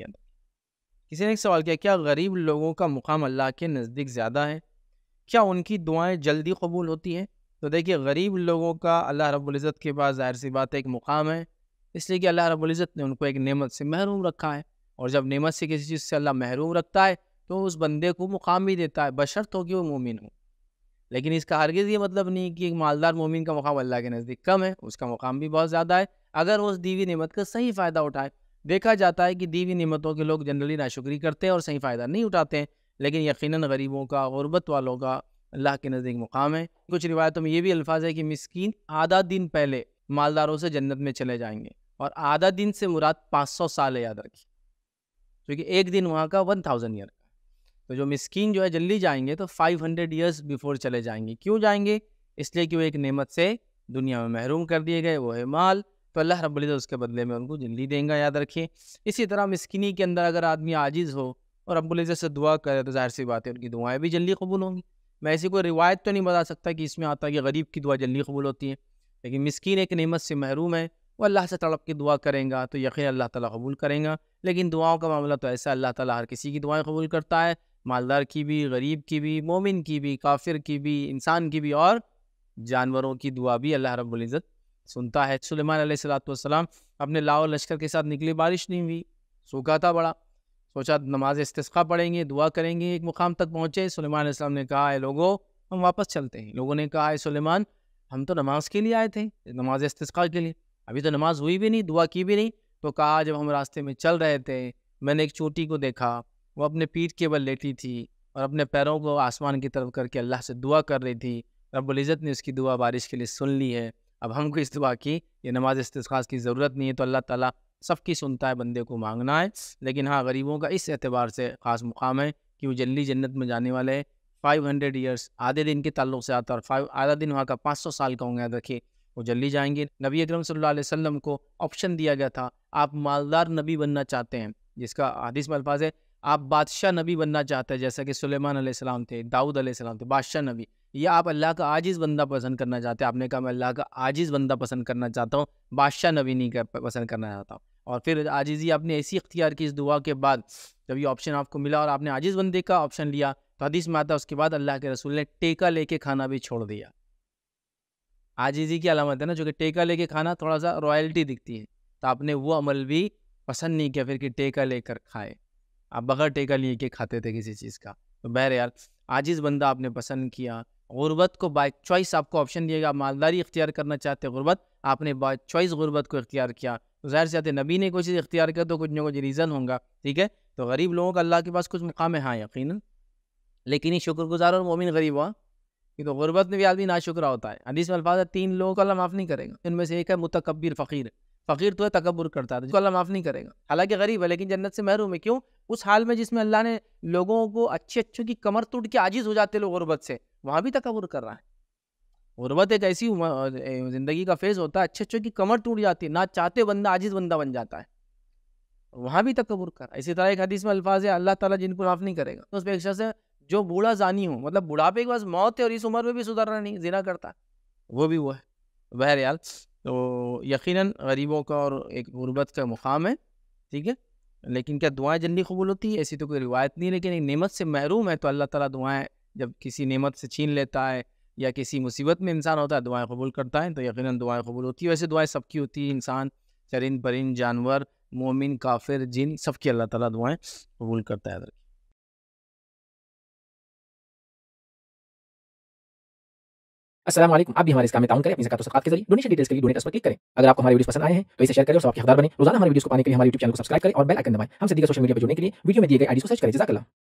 है किसी ने सवाल किया क्या गरीब लोगों का मुकाम अल्लाह के नज़दीक ज़्यादा है क्या उनकी दुआएं जल्दी कबूल होती हैं तो देखिए गरीब लोगों का अल्लाह रब्ज़त के पास ज़ाहिर सी बात है एक मुकाम है इसलिए कि अल्लाह रब्ज़त ने उनको एक नेमत से महरूम रखा है और जब नेमत से किसी चीज़ से अल्लाह महरूम रखता है तो उस बंदे को मुकाम भी देता है बशर्त हो कि वो मोमिन हो लेकिन इसका हरगिज़ ये मतलब नहीं कि एक मालदार मोमिन का मुकाम अल्लाह के नज़दीक कम है उसका मुकाम भी बहुत ज़्यादा है अगर वो उस दीवी नेमत का सही फ़ायदा उठाए देखा जाता है कि दीवी नियमतों के लोग जनरली नाशुक्री करते हैं और सही फ़ायदा नहीं उठाते हैं लेकिन यकीन गरीबों का गुरबत वालों का अल्लाह के नज़दीक मुकाम है कुछ रिवायतों में ये भी अल्फाज है कि मस्किन आधा दिन पहले मालदारों से जन्नत में चले जाएंगे और आधा दिन से मुराद पाँच सौ साल याद रखी क्योंकि एक दिन वहाँ का वन थाउजेंड ईयर का तो जो मस्किन जो है जल्दी जाएंगे तो फाइव हंड्रेड ईयर्स बिफोर चले जाएंगे क्यों जाएंगे इसलिए कि वो एक नेमत से दुनिया में महरूम कर दिए गए वो है माल तो अल्लाह रब्ज़त उसके बदले में उनको जल्दी देंगे याद रखिए इसी तरह मिसकिनी के अंदर अगर आदमी आजिज़ हो और रब्ज़त से दुआ करे तो ज़ाहिर सी बात है उनकी दुआएँ भी जल्दी कबूल होंगी मैं ऐसी कोई रिवायत तो नहीं बता सकता कि इसमें आता है कि गरीब की दुआ जल्दी कबूल होती है लेकिन मिसकिन एक नेमत से महरूम है वो अल्लाह से तड़प के दुआ करेंगे तो यकीन अल्लाह ताला कबूल करेंगे लेकिन दुआओं का मामला तो ऐसा अल्लाह ताला हर किसी की दुआएं कबूल करता है मालदार की भी गरीब की भी मोमिन की भी काफिर की भी इंसान की भी और जानवरों की दुआ भी अल्लाह रब्ज़त सुनता है सुलेमान सलाम अपने लाओ लश्कर के साथ निकली बारिश नहीं हुई सूखा था बड़ा सोचा नमाज इसतस्खा पढ़ेंगे दुआ करेंगे एक मुकाम तक पहुँचे सलाम ने कहा है लोगो हम वापस चलते हैं लोगों ने कहा है सलेमान हम तो नमाज के लिए आए थे नमाज इस्तेस्का के लिए अभी तो नमाज हुई भी नहीं दुआ की भी नहीं तो कहा जब हम रास्ते में चल रहे थे मैंने एक चोटी को देखा वो अपने पीठ के बल लेटी थी और अपने पैरों को आसमान की तरफ करके अल्लाह से दुआ कर रही थी रब्बुल इज़्ज़त ने उसकी दुआ बारिश के लिए सुन ली है अब हमको इस दुआ की ये नमाज इस्तेखास की ज़रूरत नहीं है तो अल्लाह ताला सबकी सुनता है बंदे को मांगना है लेकिन हाँ गरीबों का इस एतबार से ख़ास मुकाम है कि वो जल्दी जन्नत में जाने वाले हैं फाइव हंड्रेड ईयर्स आधे दिन के तल्ल से आता और फाइव आधा दिन वहाँ का पाँच सौ साल का होंगे याद रखिए वो जल्दी जाएंगे नबी अक्रम सल्लल्लाहु अलैहि को ऑप्शन दिया गया था आप मालदार नबी बनना चाहते हैं जिसका हदीस में अल्फाज है आप बादशाह नबी बनना चाहते हैं जैसा कि सुलेमान सलाम थे दाऊद सलाम थे बादशाह नबी या आप अल्लाह का आजिज़ बंदा पसंद करना चाहते हैं आपने कहा मैं अल्लाह का आजिज़ बंदा पसंद करना चाहता हूँ बादशाह नवीनी का पसंद करना चाहता हूँ और फिर आजिज़ी आपने ऐसी इख्तियार की इस दुआ के बाद जब ये ऑप्शन आपको मिला और आपने आजिज़ बंदे का ऑप्शन लिया तो हदीस में आता उसके बाद अल्लाह के रसूल ने टेका लेके खाना भी छोड़ दिया आजिज़ी की अलामत है ना जो कि टेका लेके खाना थोड़ा सा रॉयल्टी दिखती है तो आपने वो अमल भी पसंद नहीं किया फिर कि टेका लेकर खाए आप बगैर टेका लिए के खाते थे किसी चीज़ का तो बहर यार आजिज़ बंदा आपने पसंद किया गुर्बत को बाई चॉइस आपको ऑप्शन दिया गया मालदारी इख्तियार करना चाहते गुर्बत आपने बाई चॉइस गुर्बत को इख्तियार किया ज़ाहिर से आते नबी ने कोई चीज़ इख्तियार किया तो कुछ ना कुछ रीज़न होगा ठीक है तो गरीब लोगों का अल्लाह के पास कुछ मुकाम है हाँ यकीन लेकिन ही शुक्रगुजार और मोमिन गरीब हुआ कि तो गुर्बत में भी आदमी ना शुक्र होता है हदीस में अल्फाज है तीन लोगों को अल्लाह माफ़ नहीं करेगा इनमें से एक है मुतकबिर फ़कीर फ़कीर तो है तकबर करता है जिसको अल्लाह माफ़ नहीं करेगा हालांकि गरीब है लेकिन जन्नत से महरूम है क्यों उस हाल में जिसमें अल्लाह ने लोगों को अच्छे अच्छों की कमर टूट के आजिज़ हो जाते लोग गुर्बत से वहाँ भी तकबर कर रहा है गुरबत एक ऐसी ज़िंदगी का फेज़ होता है अच्छे अच्छे की कमर टूट जाती है ना चाहते बंदा आजिज़ बंदा बन जाता है वहाँ भी तकबर कर इसी तरह एक हदीस में अल्फाज है अल्लाह ताला जिनको माफ़ नहीं करेगा तो उस पर से जो बूढ़ा जानी हो मतलब बुढ़ापे के पास मौत है और इस उम्र में भी सुधरना नहीं जिना करता वो भी वो है बहरहाल तो यकीन गरीबों का और एक गुरबत का मुकाम है ठीक है लेकिन क्या दुआएं जल्दी कबूल होती है ऐसी तो कोई रिवायत नहीं लेकिन एक नियमत से महरूम है तो अल्लाह ताला दुआएं जब किसी नेमत से छीन लेता है या किसी मुसीबत में इंसान होता है दुआएं कबूल करता है तो यकीन दुआएं कबूल होती है वैसे दुआएं सबकी होती है इंसान चरिंद परिंद जानवर मोमिन काफिर जिन सबकी अल्लाह ताला दुआएं कबूल करता है असलम आप भी हमारे इस काम में ताउन करें अपनी जकातों सकात के जरिए डोनेशन डिटेल्स के लिए डोनेट पर क्लिक करें अगर आपको हमारी वीडियो पसंद आए हैं तो इसे शेयर करें और सबके हकदार बने रोजाना हमारे वीडियो को पाने के लिए हमारे यूट्यूब चैनल को सब्सक्राइब करें और बेल आइकन दबाएं हम सीधे सोशल मीडिया पर जुड़ने के लिए वीडियो में दिए गए आईडी को सर्च करें जजाकला